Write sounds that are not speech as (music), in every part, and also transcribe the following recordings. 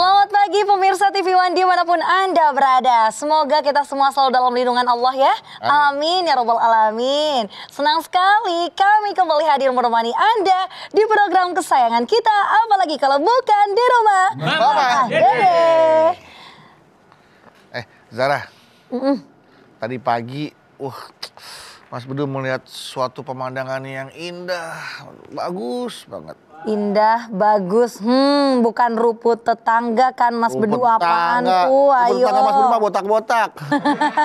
Selamat pagi pemirsa TV One dimanapun Anda berada. Semoga kita semua selalu dalam lindungan Allah ya. Amin, Amin ya robbal Alamin. Senang sekali kami kembali hadir menemani Anda di program kesayangan kita. Apalagi kalau bukan di rumah. Mama Dede. Eh Zara, mm -mm. tadi pagi uh, Mas Bedu melihat suatu pemandangan yang indah, bagus banget Indah, bagus. Hmm, bukan rumput tetangga kan Mas rumput Bedu apaan tuh? Ayo. Rumput Mas Bedu botak-botak.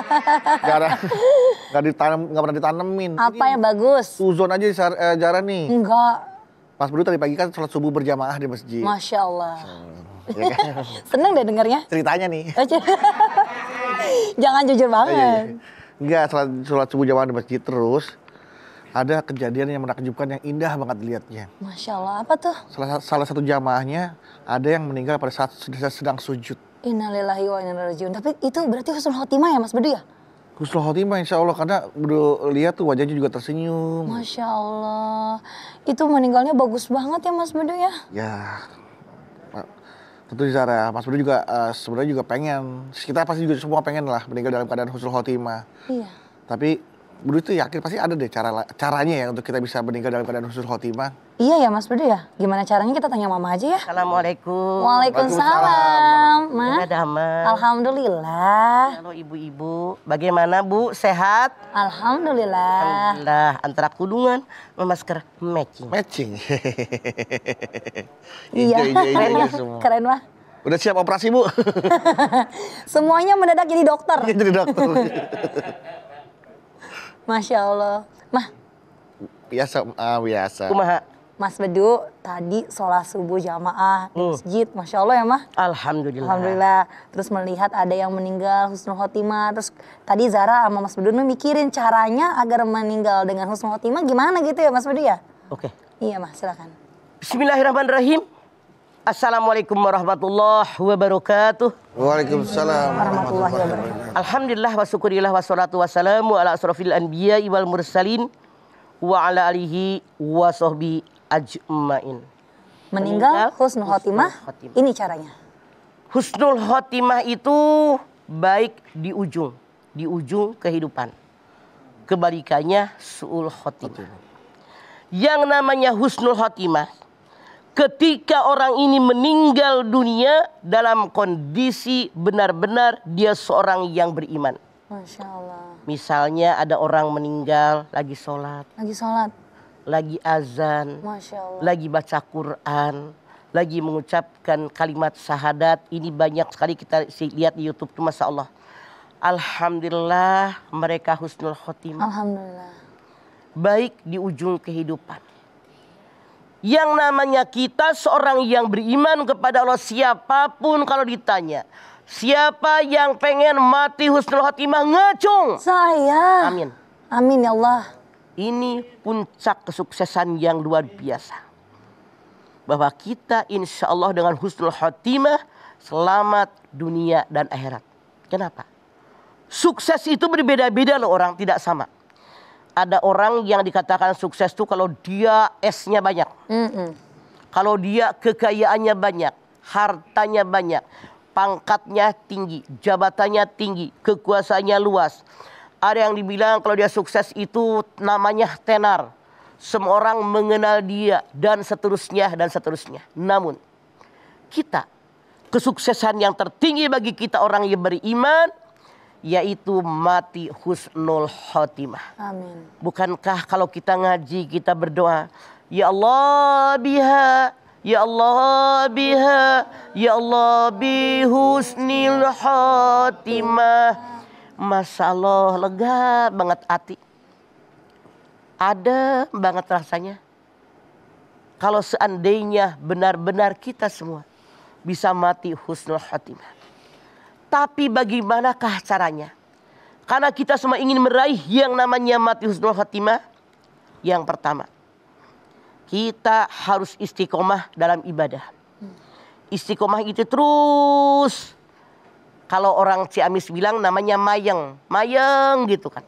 (laughs) gak ada, ditanam, gak pernah ditanemin. Apa Ini yang bagus? Uzon aja eh, jarang nih. Enggak. Mas Bedu tadi pagi kan sholat subuh berjamaah di masjid. Masya Allah. Hmm, iya kan? (laughs) Seneng deh dengarnya. Ceritanya nih. Oh, (laughs) Jangan jujur banget. Enggak, iya, iya. sholat, sholat subuh jamaah di masjid terus ada kejadian yang menakjubkan yang indah banget dilihatnya. Masya Allah, apa tuh? Salah, salah satu jamaahnya ada yang meninggal pada saat sedang sujud. Innalillahi wa inna rajiun. Tapi itu berarti husnul khotimah ya Mas Bedu ya? Husnul khotimah insya Allah karena Bedu lihat tuh wajahnya juga tersenyum. Masya Allah. Itu meninggalnya bagus banget ya Mas Bedu ya? Ya, tentu Zara, Mas Bedu juga uh, sebenarnya juga pengen. Kita pasti juga semua pengen lah meninggal dalam keadaan husnul khotimah. Iya. Tapi Budi tuh yakin pasti ada deh cara caranya ya untuk kita bisa meninggal dalam keadaan khusus khotimah. Iya ya Mas Budi ya. Gimana caranya kita tanya Mama aja ya. Assalamualaikum. Waalaikumsalam. Ma. Alhamdulillah. Halo ibu-ibu. Bagaimana Bu? Sehat? Alhamdulillah. Alhamdulillah. Antara kudungan memasker matching. Matching. (laughs) iya. Keren, gitu Keren mah. Udah siap operasi Bu? (laughs) Semuanya mendadak jadi dokter. Iya, jadi dokter. (laughs) Masya Allah. Mah. Biasa, uh, biasa. Kumaha. Mas Bedu tadi sholat subuh jamaah di hmm. masjid, masya Allah ya mah. Alhamdulillah. Alhamdulillah. Terus melihat ada yang meninggal Husnul Khotimah. Terus tadi Zara sama Mas Bedu mikirin caranya agar meninggal dengan Husnul Khotimah gimana gitu ya Mas Bedu ya? Oke. Okay. Iya mah silakan. Bismillahirrahmanirrahim. Assalamualaikum warahmatullahi wabarakatuh. Waalaikumsalam warahmatullahi wabarakatuh. Alhamdulillah wa syukurillah wa salatu wassalamu ala asrafil anbiya wal mursalin wa ala alihi wa sahbi ajmain. Meninggal, Meninggal husnul khotimah, ini caranya. Husnul khotimah itu baik di ujung, di ujung kehidupan. Kebalikannya suul khotimah. Yang namanya husnul khotimah ketika orang ini meninggal dunia dalam kondisi benar-benar dia seorang yang beriman. Masya Allah. Misalnya ada orang meninggal lagi sholat. Lagi sholat. Lagi azan. Masya Allah. Lagi baca Quran. Lagi mengucapkan kalimat syahadat. Ini banyak sekali kita lihat di Youtube. Masya Allah. Alhamdulillah mereka husnul khotimah. Alhamdulillah. Baik di ujung kehidupan yang namanya kita seorang yang beriman kepada Allah siapapun kalau ditanya. Siapa yang pengen mati husnul khotimah ngecung? Saya. Amin. Amin ya Allah. Ini puncak kesuksesan yang luar biasa. Bahwa kita insya Allah dengan husnul khotimah selamat dunia dan akhirat. Kenapa? Sukses itu berbeda-beda loh orang, tidak sama ada orang yang dikatakan sukses tuh kalau dia S-nya banyak. Mm -mm. Kalau dia kekayaannya banyak, hartanya banyak, pangkatnya tinggi, jabatannya tinggi, kekuasaannya luas. Ada yang dibilang kalau dia sukses itu namanya tenar. Semua orang mengenal dia dan seterusnya dan seterusnya. Namun kita kesuksesan yang tertinggi bagi kita orang yang beriman yaitu mati husnul khotimah. Amin. Bukankah kalau kita ngaji, kita berdoa, ya Allah biha Ya Allah biha Ya Allah bi husnil khotimah. masalah lega banget hati Ada banget rasanya Kalau seandainya benar-benar kita semua Bisa mati husnul khotimah. Tapi bagaimanakah caranya? Karena kita semua ingin meraih yang namanya mati husnul khatimah. Yang pertama, kita harus istiqomah dalam ibadah. Istiqomah itu terus. Kalau orang Ciamis bilang namanya mayang. Mayang gitu kan.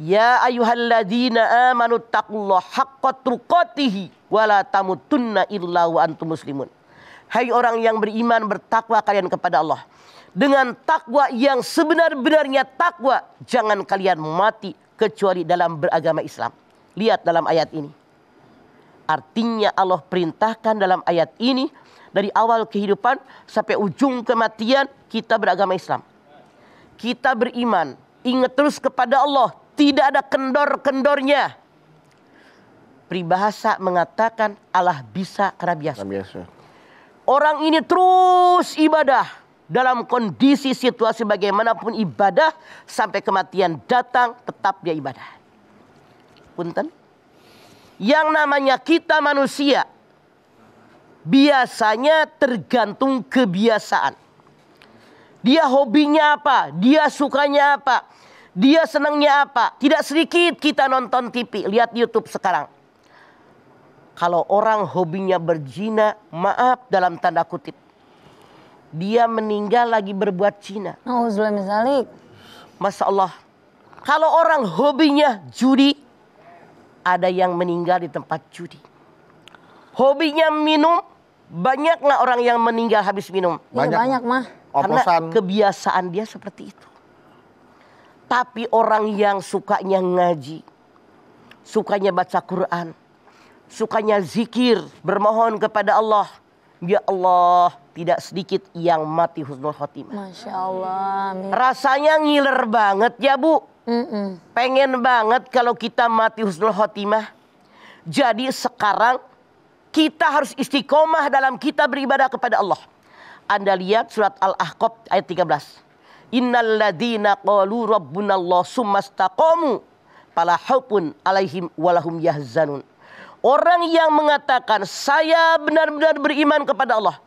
Ya ayuhalladzina amanu taqullah haqqa tuqatihi wala tamutunna illa wa antum muslimun. Hai orang yang beriman bertakwa kalian kepada Allah. Dengan takwa yang sebenar-benarnya takwa. Jangan kalian mati kecuali dalam beragama Islam. Lihat dalam ayat ini. Artinya Allah perintahkan dalam ayat ini. Dari awal kehidupan sampai ujung kematian kita beragama Islam. Kita beriman. Ingat terus kepada Allah. Tidak ada kendor-kendornya. Peribahasa mengatakan Allah bisa karena biasa. Karena Orang ini terus ibadah dalam kondisi situasi bagaimanapun ibadah sampai kematian datang tetap dia ibadah. Punten. Yang namanya kita manusia biasanya tergantung kebiasaan. Dia hobinya apa? Dia sukanya apa? Dia senangnya apa? Tidak sedikit kita nonton TV, lihat YouTube sekarang kalau orang hobinya berzina, maaf dalam tanda kutip. Dia meninggal lagi berbuat zina. Masya Allah. Kalau orang hobinya judi, ada yang meninggal di tempat judi. Hobinya minum, banyaklah orang yang meninggal habis minum? Iya, banyak, banyak mah. Karena kebiasaan dia seperti itu. Tapi orang yang sukanya ngaji, sukanya baca Quran, sukanya zikir, bermohon kepada Allah. Ya Allah, tidak sedikit yang mati husnul khotimah. Masya Allah. Amin. Rasanya ngiler banget ya Bu. Mm-mm. Pengen banget kalau kita mati husnul khotimah. Jadi sekarang kita harus istiqomah dalam kita beribadah kepada Allah. Anda lihat surat Al-Ahqaf ayat 13. Innal ladina qalu rabbunallah summastaqamu. Pala haupun alaihim walahum yahzanun. Orang yang mengatakan saya benar-benar beriman kepada Allah.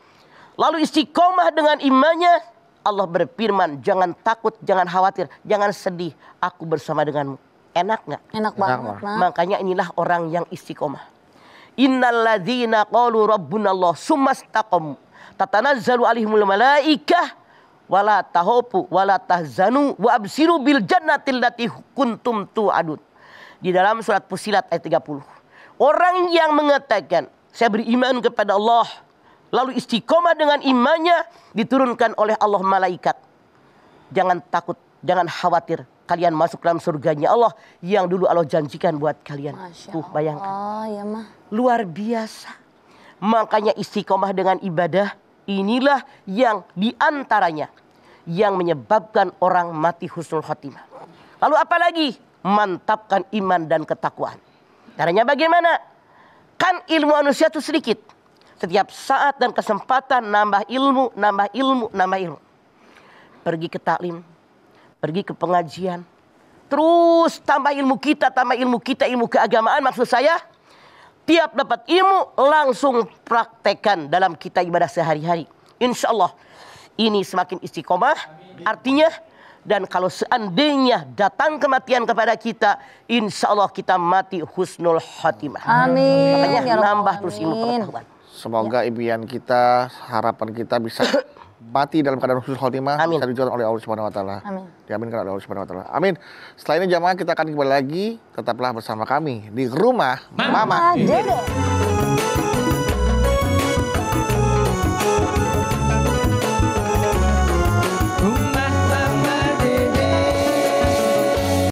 Lalu istiqomah dengan imannya. Allah berfirman jangan takut, jangan khawatir, jangan sedih. Aku bersama denganmu. Enak nggak? Enak banget. Enak banget. Makanya inilah orang yang istiqomah. Innalladzina qalu rabbunallah sumastaqamu tatanazzalu alihimul malaikah wala tahopu wala tahzanu wa absiru bil jannatil lati kuntum tu adun. Di dalam surat Fusilat ayat 30. Orang yang mengatakan saya beriman kepada Allah lalu istiqomah dengan imannya diturunkan oleh Allah malaikat. Jangan takut, jangan khawatir. Kalian masuk dalam surganya Allah yang dulu Allah janjikan buat kalian. Masya Tuh bayangkan. Allah, ya mah. Luar biasa. Makanya istiqomah dengan ibadah inilah yang diantaranya yang menyebabkan orang mati husnul khotimah. Lalu apalagi? Mantapkan iman dan ketakwaan. Caranya bagaimana? Kan ilmu manusia itu sedikit. Setiap saat dan kesempatan nambah ilmu, nambah ilmu, nambah ilmu. Pergi ke taklim, pergi ke pengajian. Terus tambah ilmu kita, tambah ilmu kita, ilmu keagamaan maksud saya. Tiap dapat ilmu langsung praktekan dalam kita ibadah sehari-hari. Insya Allah ini semakin istiqomah. Artinya dan kalau seandainya datang kematian kepada kita, insya Allah kita mati husnul khatimah. Amin. Makanya ya nambah Amin. terus ilmu pengetahuan. Semoga ya. impian kita, harapan kita bisa (coughs) mati dalam keadaan khusus khotimah Amin. bisa dijual oleh Allah Subhanahu wa taala. Amin. Diaminkan oleh Allah Subhanahu wa taala. Amin. Setelah ini jamaah kita akan kembali lagi, tetaplah bersama kami di rumah Mama, Mama Dede.